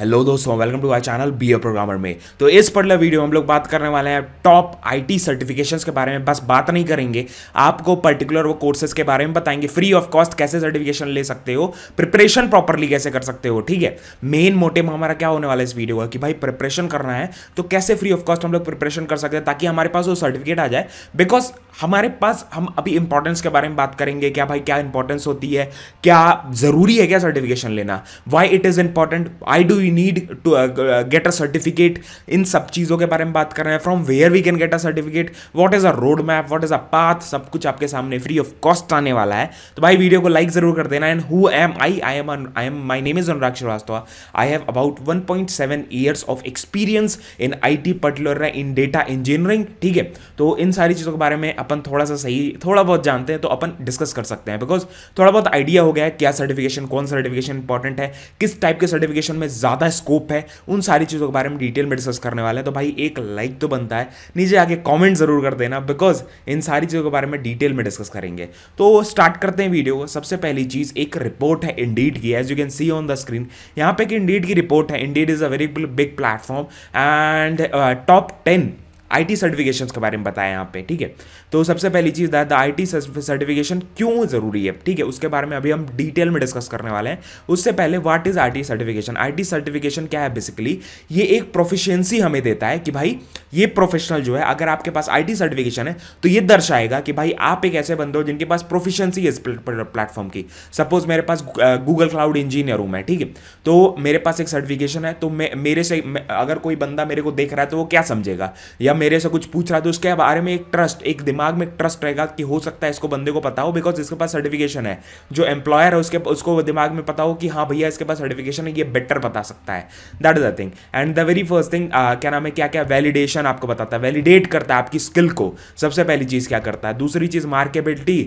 hello दोस्तों welcome to I channel be a programmer में तो इस पर्टिकुलर वीडियो में हम लोग बात करने वाले हैं टॉप आईटी सर्टिफिकेशंस के बारे में बस बात नहीं करेंगे आपको पर्टिकुलर वो कोर्सेज के बारे में बताएंगे फ्री ऑफ कॉस्ट कैसे सर्टिफिकेशन ले सकते हो प्रिपरेशन प्रॉपरली कैसे कर सकते हो ठीक है मेन मोटिव हमारा क्या होने वाला इस वीडियो का कि भाई प्रिपरेशन करना है तो कैसे फ्री ऑफ कॉस्ट हम लोग प्रिपरेशन कर सकते हैं ताकि हमारे पास वो सर्टिफिकेट आ जाए बिकॉज हमारे पास हम अभी इंपॉर्टेंस के बारे में बात करेंगे क्या भाई क्या इंपॉर्टेंस होती है क्या ज़रूरी है क्या सर्टिफिकेशन लेना why it is important I do you need to get a certificate इन सब चीज़ों के बारे में बात कर रहे हैं from where we can get a certificate what is a road map what is a path सब कुछ आपके सामने फ्री ऑफ कॉस्ट आने वाला है तो भाई वीडियो को लाइक ज़रूर कर देना and who am I I am I am my name is Anurag Shrivastava I have about one point seven years of experience in I T particular in data engineering ठीक है तो इन सारी चीज़ों के बारे में अपन थोड़ा सा सही थोड़ा बहुत जानते हैं तो अपन डिस्कस कर सकते हैं बिकॉज थोड़ा बहुत आइडिया हो गया है क्या सर्टिफिकेशन कौन सा सर्टिफिकेशन इंपॉर्टेंट है किस टाइप के सर्टिफिकेशन में ज़्यादा स्कोप है उन सारी चीज़ों के बारे में डिटेल में डिस्कस करने वाला है तो भाई एक लाइक तो बनता है नीचे आके कॉमेंट ज़रूर कर देना बिकॉज इन सारी चीज़ों के बारे में डिटेल में डिस्कस करेंगे तो स्टार्ट करते हैं वीडियो को सबसे पहली चीज़ एक रिपोर्ट है इंडीड की as you can see on the screen यहाँ पे एक इंडीड की रिपोर्ट है Indeed is a very big platform and top ten I T certification के बारे में बताया यहाँ पे ठीक है तो सबसे पहली चीज़ that the I T certification क्यों ज़रूरी है ठीक है उसके बारे में अभी हम डिटेल में डिस्कस करने वाले हैं उससे पहले what is I T certification I T certification क्या है बेसिकली ये एक प्रोफिशियंसी हमें देता है कि भाई ये प्रोफेशनल जो है अगर आपके पास आई टी सर्टिफिकेशन है तो ये दर्शाएगा कि भाई आप एक ऐसे बंदे हो जिनके पास प्रोफिशियंसी है इस प्लेटफॉर्म की सपोज मेरे पास गूगल क्लाउड इंजीनियर हूँ मैं ठीक है तो मेरे पास एक सर्टिफिकेशन है तो मेरे से अगर कोई बंदा मेरे को देख रहा है तो वो क्या समझेगा या मेरे से कुछ पूछ रहा है तो उसके बारे में एक ट्रस्ट एक दिमाग में एक ट्रस्ट रहेगा कि हो सकता है इसको बंदे को पता हो बिकॉज इसके पास सर्टिफिकेशन है जो एम्प्लॉयर है उसके उसको दिमाग में पता हो कि हाँ भैया इसके पास सर्टिफिकेशन है ये बेटर बता सकता है that is a thing and the very first thing क्या नाम है क्या क्या वैलिडेशन आपको बताता है वैलिडेट करता है आपकी स्किल को सबसे पहली चीज़ क्या करता है दूसरी चीज़ मार्केबिलिटी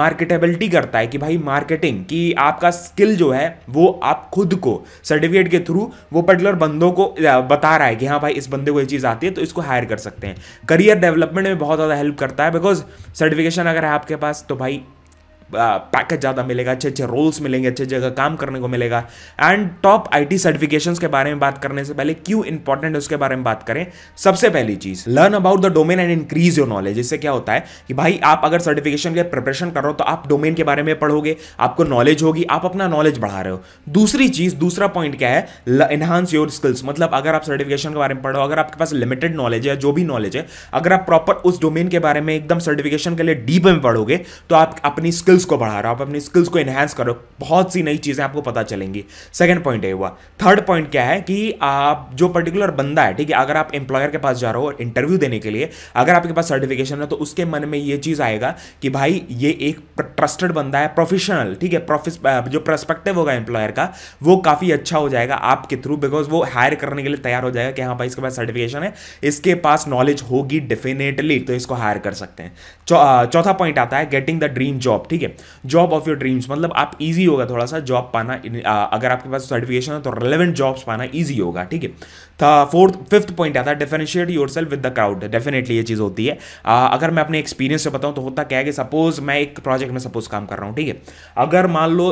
मार्केटेबिलिटी करता है कि भाई मार्केटिंग कि आपका स्किल जो है वो आप खुद को सर्टिफिकेट के थ्रू वो पर्टिकुलर बंदों को बता रहा है कि हाँ भाई इस बंदे को ये चीज़ आती है तो इसको हायर कर सकते हैं करियर डेवलपमेंट में बहुत ज़्यादा हेल्प करता है बिकॉज सर्टिफिकेशन अगर है आपके पास तो भाई पैकेज ज़्यादा मिलेगा अच्छे अच्छे रोल्स मिलेंगे अच्छे जगह काम करने को मिलेगा एंड टॉप आईटी सर्टिफिकेशंस के बारे में बात करने से पहले क्यों इंपॉर्टेंट है उसके बारे में बात करें सबसे पहली चीज़ learn about the domain and increase your knowledge इससे क्या होता है कि भाई आप अगर सर्टिफिकेशन के प्रिपरेशन कर रहे हो तो आप डोमेन के बारे में पढ़ोगे आपको नॉलेज होगी आप अपना नॉलेज बढ़ा रहे हो दूसरी चीज़ दूसरा पॉइंट क्या है इन्हांस योर स्किल्स मतलब अगर आप सर्टिफिकेशन के बारे में पढ़ो अगर आपके पास लिमिटेड नॉलेज है जो भी नॉलेज है अगर आप प्रॉपर उस डोमेन के बारे में एकदम सर्टिफिकेशन के लिए डीप में पढ़ोगे तो आप अपनी स्किल्स स्किल्स को बढ़ा रहे हो आप अपनी स्किल्स को एनहेंस करो बहुत सी नई चीज़ें आपको पता चलेंगी सेकेंड पॉइंट ये हुआ थर्ड पॉइंट क्या है कि आप जो पर्टिकुलर बंदा है ठीक है अगर आप एम्प्लॉयर के पास जा रहे हो इंटरव्यू देने के लिए अगर आपके पास सर्टिफिकेशन है तो उसके मन में ये चीज़ आएगा कि भाई ये एक ट्रस्टेड बंदा है प्रोफेशनल ठीक है जो प्रस्पेक्टिव होगा एम्प्लॉयर का वो काफ़ी अच्छा हो जाएगा आपके थ्रू बिकॉज वो हायर करने के लिए तैयार हो जाएगा कि हाँ भाई इसके पास सर्टिफिकेशन है इसके पास नॉलेज होगी डेफिनेटली तो इसको हायर कर सकते हैं चौथा पॉइंट आता है गेटिंग द ड्रीम जॉब ठीक है है जॉब ऑफ योर ड्रीम्स मतलब आप ईजी होगा थोड़ा सा जॉब पाना अगर आपके पास सर्टिफिकेशन है तो रेलिवेंट जॉब्स पाना ईजी होगा ठीक है था फोर्थ फिफ्थ पॉइंट आता है differentiate yourself with the crowd definitely ये चीज़ होती है आ, अगर मैं अपने एक्सपीरियंस से बताऊँ तो होता क्या है कि सपोज मैं एक प्रोजेक्ट में सपोज काम कर रहा हूँ ठीक है अगर मान लो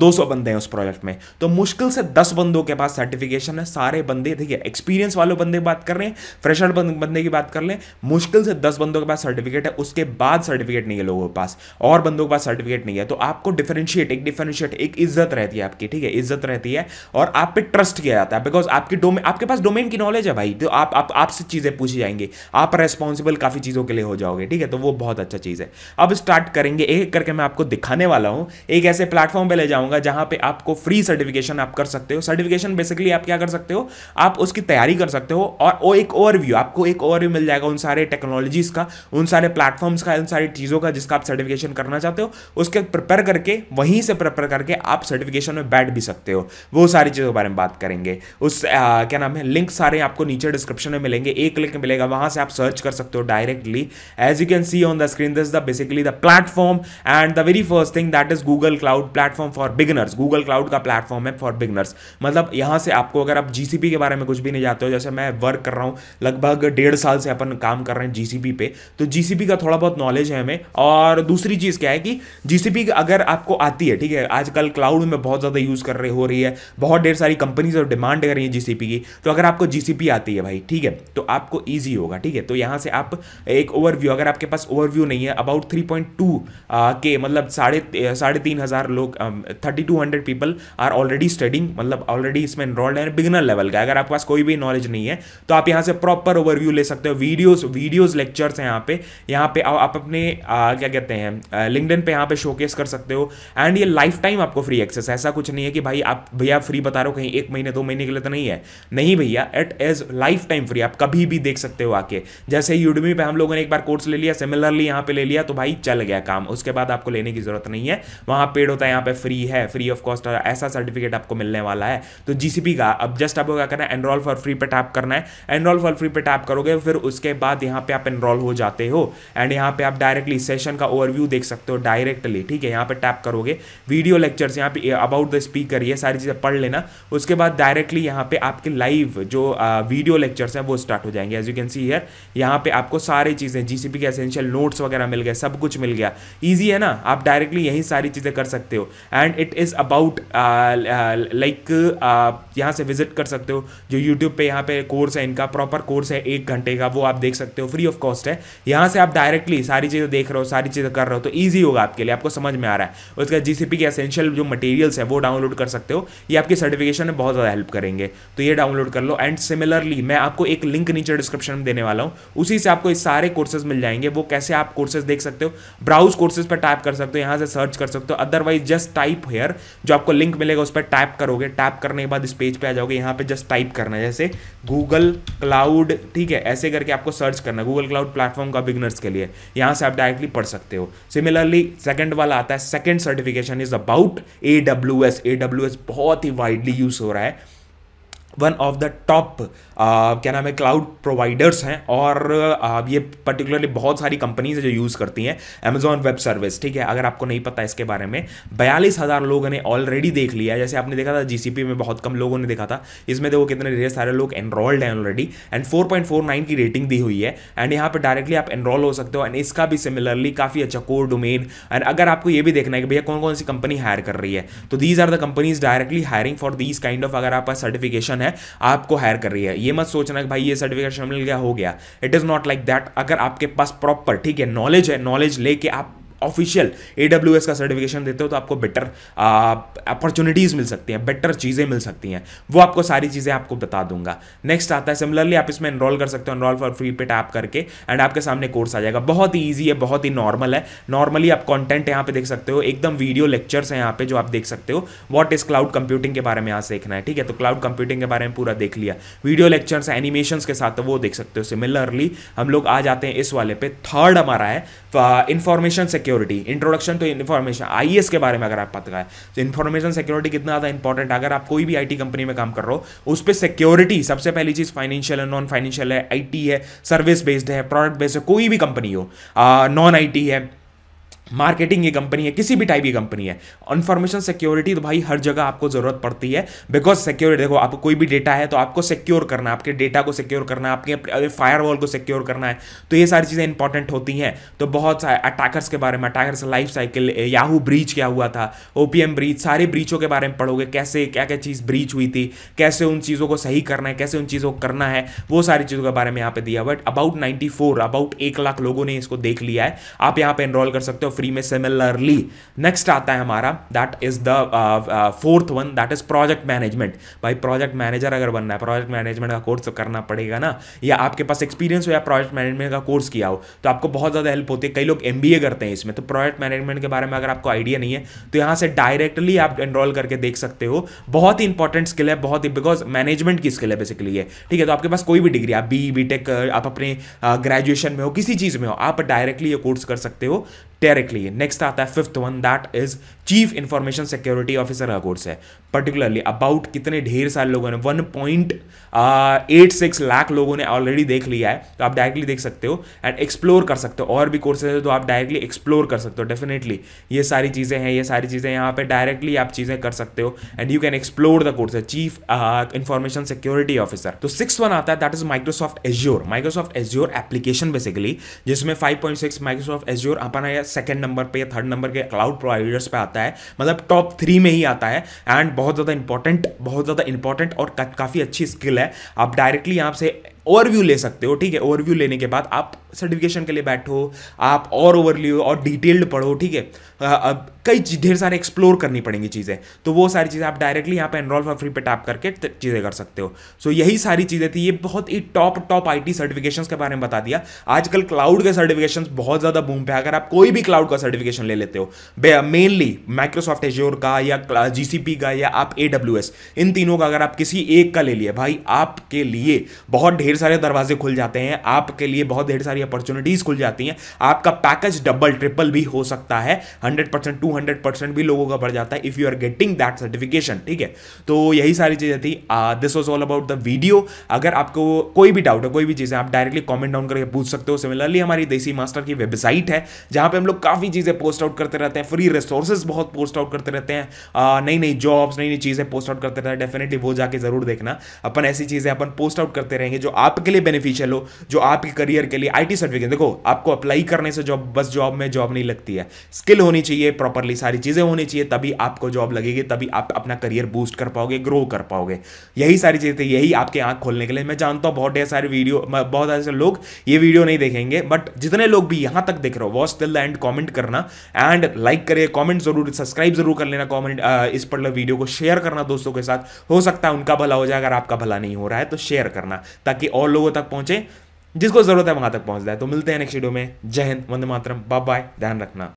दो सौ बंदे हैं उस प्रोजेक्ट में तो मुश्किल से दस बंदों के पास सर्टिफिकेशन है सारे बंदे ठीक है एक्सपीरियंस वालों बंदे की बात कर रहे हैं फ्रेशर बंदे की बात कर लें मुश्किल से दस बंदों के पास सर्टिफिकेट है उसके बाद सर्टिफिकेट नहीं है लोगों के पास और बंदों के पास सर्टिफिकेट नहीं है तो आपको डिफरेंशिएट एक डिफरेंशिएट एक इज्जत रहती है आपकी ठीक है इज्जत रहती है और आप पे ट्रस्ट किया जाता है बिकॉज आपकी डोमे आपके पास डोमेन की नॉलेज है भाई तो आप आप आपसे चीज़ें पूछी जाएंगी आप रेस्पॉन्सिबल काफ़ी चीज़ों के लिए हो जाओगे ठीक है तो वो बहुत अच्छा चीज़ है अब स्टार्ट करेंगे एक करके मैं आपको दिखाने वाला हूँ एक ऐसे प्लेटफॉर्म पर ले जाऊँगा जहाँ पर आपको फ्री सर्टिफिकेशन आप कर सकते हो सर्टिफिकेशन बेसिकली आप क्या कर सकते हो आप उसकी तैयारी कर सकते हो और वो एक ओवरव्यू आपको एक ओवरव्यू मिल जाएगा उन सारे टेक्नोलॉजीज़ का उन सारे प्लेटफॉर्म्स का उन सारी चीज़ों का जिसका आप सर्टिफिकेशन करना चाहते हो उसके प्रिपेयर करके वहीं से प्रिपेयर करके आप सर्टिफिकेशन में बैठ भी सकते हो वो सारी चीज़ों के बारे में बात करेंगे उस आ, क्या नाम है हैं लिंक सारे आपको नीचे डिस्क्रिप्शन में मिलेंगे एक लिंक मिलेगा वहां से आप सर्च कर सकते हो directly as you can see on the screen this the basically the platform and the very first thing that is Google cloud platform for beginners Google cloud का प्लेटफॉर्म है फॉर बिगनर्स मतलब यहां से आपको अगर आप जीसीपी के बारे में कुछ भी नहीं जाते हो जैसे मैं वर्क कर रहा हूं लगभग डेढ़ साल से अपन काम कर रहे हैं जीसीपी पे तो जीसीपी का थोड़ा बहुत नॉलेज है हमें और दूसरी चीज़ क्या है कि जीसीपी अगर आपको आती है ठीक है आजकल क्लाउड में बहुत ज़्यादा यूज़ कर रहे हो रही है बहुत ढेर सारी कंपनीज और डिमांड कर रही है जीसीपी की तो अगर आपको जी आती है भाई ठीक है तो आपको ईजी होगा ठीक है तो यहाँ से आप एक ओवरव्यू अगर आपके पास ओवरव्यू नहीं है अबाउट थ्री पॉइंट टू के मतलब साढ़े साढ़े तीन हज़ार लोग thirty two hundred people are already studying मतलब ऑलरेडी इसमें इनरोल्ड है बिगनर लेवल का अगर आपके पास कोई भी नॉलेज नहीं है तो आप यहाँ से प्रॉपर ओवरव्यू ले सकते हो वीडियोज वीडियोज लेक्चर्स हैं यहाँ पे यहाँ पे आप अपने आ, क्या कहते हैं लिंकडिन पे यहाँ पे शोकेस कर सकते हो एंड ये लाइफ टाइम आपको फ्री एक्सेस ऐसा कुछ नहीं है कि भाई आप भैया फ्री बता रहे हो कहीं एक महीने दो महीने के लिए तो नहीं है नहीं भैया at as lifetime free आप कभी भी देख सकते हो आके जैसे यूडमी पे हम लोगों ने एक बार कोर्स ले लिया सिमिलरली यहाँ पे ले लिया तो भाई चल गया काम उसके बाद आपको लेने की जरूरत नहीं है वहाँ पेड होता है यहाँ पे फ्री है फ्री ऑफ कॉस्ट ऐसा सर्टिफिकेट आपको मिलने वाला है तो जीसीपी का अब जस्ट आपको क्या करना है एनरोल फॉर फ्री पे टैप करना है एनरोल फॉर फ्री पे टैप करोगे फिर उसके बाद यहाँ पे आप एनरोल हो जाते हो एंड यहाँ पे आप डायरेक्टली सेशन का ओवरव्यू देख सकते हो डायरेक्टली ठीक है यहाँ पे टैप करोगे वीडियो लेक्चर्स यहाँ पे अबाउट द स्पीकर ये सारी चीज़ें पढ़ लेना उसके बाद डायरेक्टली यहाँ पे आपके लाइव लाइव जो वीडियो लेक्चर्स हैं वो स्टार्ट हो जाएंगे as you can see here यहाँ पे आपको सारी चीज़ें जी के एसेंशियल नोट्स वगैरह मिल गए सब कुछ मिल गया ईजी है ना आप डायरेक्टली यही सारी चीज़ें कर सकते हो and it is about like यहाँ से विजिट कर सकते हो जो यूट्यूब पे यहाँ पे कोर्स है इनका प्रॉपर कोर्स है एक घंटे का वो आप देख सकते हो फ्री ऑफ कॉस्ट है यहाँ से आप डायरेक्टली सारी चीज़ें देख रहे हो सारी चीज़ें कर रहे हो तो ईजी होगा आपके लिए आपको समझ में आ रहा है उसका जीसीपी के एसेंशियल जो मटेरियल्स है वो डाउनलोड कर सकते हो ये आपकी सर्टिफिकेशन में बहुत ज़्यादा हेल्प करेंगे तो ये डाउनलोड डाउनलोड कर लो एंड सिमिलरली मैं आपको एक लिंक नीचे डिस्क्रिप्शन में देने वाला हूँ उसी से आपको सारे कोर्सेज मिल जाएंगे वो कैसे आप कोर्सेज देख सकते हो ब्राउज कोर्सेज पर टाइप कर सकते हो यहाँ से सर्च कर सकते हो अदरवाइज जस्ट टाइप हेयर जो आपको लिंक मिलेगा उस पर टाइप करोगे टाइप करने के बाद इस पेज पर आ जाओगे यहाँ पर जस्ट टाइप करना जैसे गूगल क्लाउड ठीक है ऐसे करके आपको सर्च करना गूगल क्लाउड प्लेटफॉर्म का बिगनर्स के लिए यहाँ से आप डायरेक्टली पढ़ सकते हो सिमिलरली सेकंड वाला आता है second certification is about A W S A W S बहुत ही वाइडली यूज हो रहा है वन ऑफ द टॉप क्या नाम है क्लाउड प्रोवाइडर्स हैं और uh, ये पर्टिकुलरली बहुत सारी कंपनीज है जो यूज़ करती हैं अमेजॉन वेब सर्विस ठीक है अगर आपको नहीं पता इसके बारे में बयालीस हज़ार लोगों ने ऑलरेडी देख लिया जैसे आपने देखा था जी में बहुत कम लोगों ने देखा था इसमें देखो कितने ढेर सारे लोग एनरोल्ड हैं ऑलरेडी एंड नाइन की रेटिंग दी हुई है एंड यहाँ पर डायरेक्टली आप एनरोल हो सकते हो एंड इसका भी सिमिलरली काफ़ी अच्छा कोर डोमेन एंड अगर आपको ये भी देखना है कि भैया कौन कौन सी कंपनी हायर कर रही है तो these are the companies directly hiring for these kind of अगर आपका सर्टिफिकेशन है आपको हायर कर रही है ये मत सोचना कि भाई ये सर्टिफिकेशन मिल गया हो गया it is not like that अगर आपके पास प्रॉपर ठीक है नॉलेज है नॉलेज लेके आप ऑफिशियल ए डब्ल्यू एस का सर्टिफिकेशन देते हो तो आपको बेटर अपॉर्चुनिटीज़ मिल सकती हैं बेटर चीज़ें मिल सकती हैं वो आपको सारी चीज़ें आपको बता दूंगा नेक्स्ट आता है सिमिलरली आप इसमें इनरोल कर सकते हो इनरोल फॉर फ्री पे टैप करके एंड आपके सामने कोर्स आ जाएगा बहुत ही ईजी है बहुत ही नॉर्मल है नॉर्मली आप कॉन्टेंट यहाँ पे देख सकते हो एकदम वीडियो लेक्चर्स हैं यहाँ पे जो आप देख सकते हो वॉट इज क्लाउड कंप्यूटिंग के बारे में यहाँ सीखना है ठीक है तो क्लाउड कंप्यूटिंग के बारे में पूरा देख लिया वीडियो लेक्चर्स एनिमेशन के साथ वो देख सकते हो सिमिलरली हम लोग आ जाते हैं इस वाले पे थर्ड हमारा है information secure security introduction to information I के बारे में अगर आप पता तो है तो इन्फॉर्मेशन सिक्योरिटी कितना ज़्यादा इंपॉर्टेंट अगर आप कोई भी आई कंपनी में काम कर रहे हो उस पर सिक्योरिटी सबसे पहली चीज़ फाइनेंशियल है नॉन फाइनेंशियल है आई है सर्विस बेस्ड है प्रोडक्ट बेस्ड है कोई भी कंपनी हो नॉन आई है मार्केटिंग की कंपनी है किसी भी टाइप की कंपनी है इन्फॉर्मेशन सिक्योरिटी तो भाई हर जगह आपको ज़रूरत पड़ती है बिकॉज सिक्योरिटी देखो आपको कोई भी डेटा है तो आपको सिक्योर करना है आपके डेटा को सिक्योर करना है आपके फायर को सिक्योर करना है तो ये सारी चीज़ें इंपॉर्टेंट होती हैं तो बहुत सारे अटैकर्स के बारे में attackers life cycle Yahoo breach क्या हुआ था ओ ब्रीच सारे ब्रीचों के बारे में पढ़ोगे कैसे क्या क्या चीज़ ब्रीच हुई थी कैसे उन चीज़ों को सही करना है कैसे उन चीज़ों को करना है वो सारी चीज़ों के बारे में यहाँ पे दिया बट अबाउट नाइन्टी अबाउट एक लाख लोगों ने इसको देख लिया है आप यहाँ पर एनरोल कर सकते हो फ्री में सिमिलरली नेक्स्ट आता है हमारा that is the fourth one that is project management भाई प्रोजेक्ट मैनेजर अगर बनना है प्रोजेक्ट मैनेजमेंट का कोर्स करना पड़ेगा ना या आपके पास एक्सपीरियंस हो या प्रोजेक्ट मैनेजमेंट का कोर्स किया हो तो आपको बहुत ज़्यादा हेल्प होती है कई लोग एम करते हैं इसमें तो प्रोजेक्ट मैनेजमेंट के बारे में अगर आपको आइडिया नहीं है तो यहाँ से डायरेक्टली आप एनरोल करके देख सकते हो बहुत ही इंपॉर्टेंट स्किल है बहुत ही बिकॉज मैनेजमेंट की स्किल है बेसिकली है ठीक है तो आपके पास कोई भी डिग्री आप बी बी टेक आप अपने ग्रेजुएशन uh, में हो किसी चीज़ में हो आप डायरेक्टली ये कोर्स कर सकते हो डायरेक्टली नेक्स्ट आता है fifth one that is chief information security officer का कोर्स है पर्टिकुलरली अबाउट कितने ढेर सारे लोगों ने one point eight six lakh लोगों ने ऑलरेडी देख लिया है तो आप डायरेक्टली देख सकते हो एंड एक्सप्लोर कर सकते हो और भी कोर्सेज है तो आप डायरेक्टली एक्सप्लोर कर सकते हो डेफिनेटली ये सारी चीज़ें हैं ये सारी चीज़ें यहाँ पर डायरेक्टली आप चीज़ें कर सकते हो and you can explore the course है चीफ इंफॉर्मेशन सिक्योरिटी ऑफिसर तो सिक्स वन आता है that is Microsoft Azure Microsoft Azure application basically जिसमें five point six Microsoft Azure अपना सेकेंड नंबर पर या थर्ड नंबर के क्लाउड प्रोवाइडर्स पर आता है मतलब टॉप थ्री में ही आता है एंड बहुत ज़्यादा इंपॉर्टेंट बहुत ज़्यादा इंपॉर्टेंट और का, काफ़ी अच्छी स्किल है आप डायरेक्टली यहाँ से ओवरव्यू ले सकते हो ठीक है ओवरव्यू लेने के बाद आप सर्टिफिकेशन के लिए बैठो आप और ओवर लियो और डिटेल्ड पढ़ो ठीक है अब कई ढेर सारे एक्सप्लोर करनी पड़ेंगी चीज़ें तो वो सारी चीज़ें आप डायरेक्टली यहाँ पे एनरोल फॉर फ्री पे टैप करके चीज़ें कर सकते हो सो so, यही सारी चीज़ें थी ये बहुत ही टॉप टॉप आईटी सर्टिफिकेशंस के बारे में बता दिया आजकल क्लाउड के सर्टिफिकेशंस बहुत ज़्यादा बूम पे अगर आप कोई भी क्लाउड का सर्टिफिकेशन ले लेते हो मेनली माइक्रोसॉफ्ट एज्योर का या जी का या आप ए इन तीनों का अगर आप किसी एक का ले लिए भाई आपके लिए बहुत ढेर ढेर सारे दरवाजे खुल जाते हैं आपके लिए बहुत ढेर सारी अपॉर्चुनिटीज़ खुल जाती हैं आपका पैकेज डबल ट्रिपल भी हो सकता है hundred percent two hundred percent भी लोगों का बढ़ जाता है if you are getting that certification ठीक है तो यही सारी चीज़ें थी this was all about the video अगर आपको कोई भी डाउट है कोई भी चीज़ें आप डायरेक्टली कॉमेंट डाउन करके पूछ सकते हो सिमिलरली हमारी देसी मास्टर की वेबसाइट है जहां पर हम लोग काफ़ी चीज़ें पोस्ट आउट करते रहते हैं फ्री रिसोर्सेज बहुत पोस्ट आउट करते रहते हैं नई नई जॉब्स नई नई चीज़ें पोस्ट आउट करते रहते हैं डेफिनेटली वो जाके ज़रूर देखना अपन ऐसी चीज़ें अपन पोस्ट आउट करते रहेंगे जो आपके लिए बेनिफिशियल हो जो आपके करियर के लिए आईटी सर्टिफिकेट देखो आपको अप्लाई करने से जॉब बस जॉब में जॉब नहीं लगती है स्किल होनी चाहिए प्रॉपरली सारी चीज़ें होनी चाहिए तभी आपको जॉब लगेगी तभी आप अपना करियर बूस्ट कर पाओगे ग्रो कर पाओगे यही सारी चीज़ें यही आपके आँख खोलने के लिए मैं जानता हूँ बहुत ढेर सारे वीडियो बहुत ऐसे लोग ये वीडियो नहीं देखेंगे बट जितने लोग भी यहाँ तक देख रहे हो watch till the end comment करना एंड लाइक करिए कॉमेंट जरूर सब्सक्राइब जरूर कर लेना कॉमेंट इस पर वीडियो को शेयर करना दोस्तों के साथ हो सकता है उनका भला हो जाए अगर आपका भला नहीं हो रहा है तो शेयर करना ताकि और लोगों तक पहुंचे जिसको ज़रूरत है वहां तक पहुंच जाए तो मिलते हैं नेक्स्ट वीडियो में जय हिंद वंदे मातरम बाय बाय ध्यान रखना